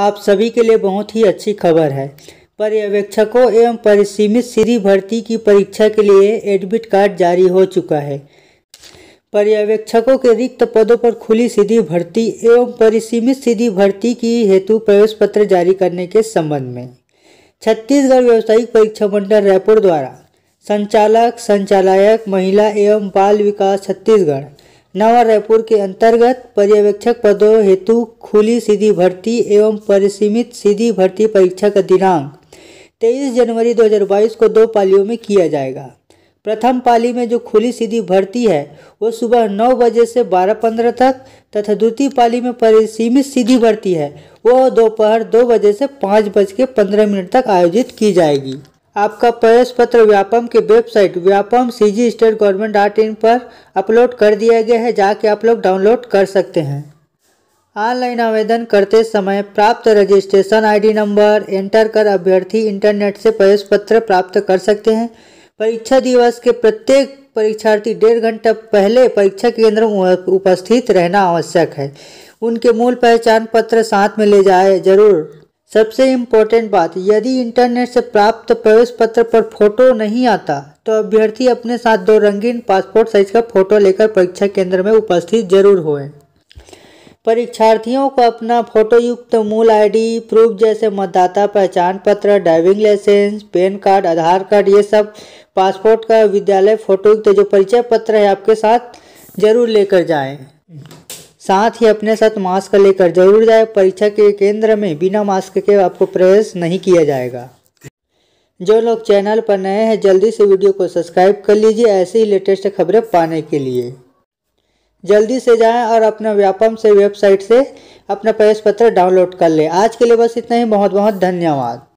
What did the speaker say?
आप सभी के लिए बहुत ही अच्छी खबर है पर्यवेक्षकों एवं परिसीमित सीधी भर्ती की परीक्षा के लिए एडमिट कार्ड जारी हो चुका है पर्यवेक्षकों के रिक्त पदों पर खुली सीधी भर्ती एवं परिसीमित सीधी भर्ती की हेतु प्रवेश पत्र जारी करने के संबंध में छत्तीसगढ़ व्यावसायिक परीक्षा मंडल रायपुर द्वारा संचालक संचालक महिला एवं बाल विकास छत्तीसगढ़ नवा रायपुर के अंतर्गत पर्यवेक्षक पदों हेतु खुली सीधी भर्ती एवं परिसीमित सीधी भर्ती परीक्षा का दिनांक 23 जनवरी 2022 को दो पालियों में किया जाएगा प्रथम पाली में जो खुली सीधी भर्ती है वो सुबह नौ बजे से बारह पंद्रह तक तथा द्वितीय पाली में परिसीमित सीधी भर्ती है वो दोपहर दो बजे से पाँच बज के पंद्रह मिनट तक आयोजित की जाएगी आपका प्रवेश पत्र व्यापम की website Vyapam C G state government dot in पर अपलोड कर दिया गया है जाके आप लोग डाउनलोड कर सकते हैं ऑनलाइन आवेदन करते समय प्राप्त रजिस्ट्रेशन आईडी नंबर एंटर कर अभ्यर्थी इंटरनेट से प्रवेश पत्र प्राप्त कर सकते हैं परीक्षा दिवस के प्रत्येक परीक्षार्थी डेढ़ घंटा पहले परीक्षा केंद्र उपस्थित रहना आवश्यक है उनके मूल पहचान पत्र साथ में ले जाए जरूर सबसे इम्पोर्टेंट बात यदि इंटरनेट से प्राप्त प्रवेश पत्र पर फोटो नहीं आता तो अभ्यर्थी अपने साथ दो रंगीन पासपोर्ट साइज का फोटो लेकर परीक्षा केंद्र में उपस्थित जरूर होए परीक्षार्थियों को अपना फोटोयुक्त मूल आईडी, प्रूफ जैसे मतदाता पहचान पत्र driving licence PAN card Aadhaar card ये सब पासपोर्ट का विद्यालय फोटोयुक्त जो परिचय पत्र है आपके साथ जरूर लेकर जाएं। साथ ही अपने साथ मास्क लेकर जरूर जाए परीक्षा के केंद्र में बिना मास्क के आपको प्रवेश नहीं किया जाएगा जो लोग चैनल पर नए हैं जल्दी से वीडियो को सब्सक्राइब कर लीजिए ऐसे ही लेटेस्ट खबरें पाने के लिए जल्दी से जाएं और अपना व्यापम से वेबसाइट से अपना प्रवेश पत्र डाउनलोड कर लें आज के लिए बस इतना ही बहुत बहुत धन्यवाद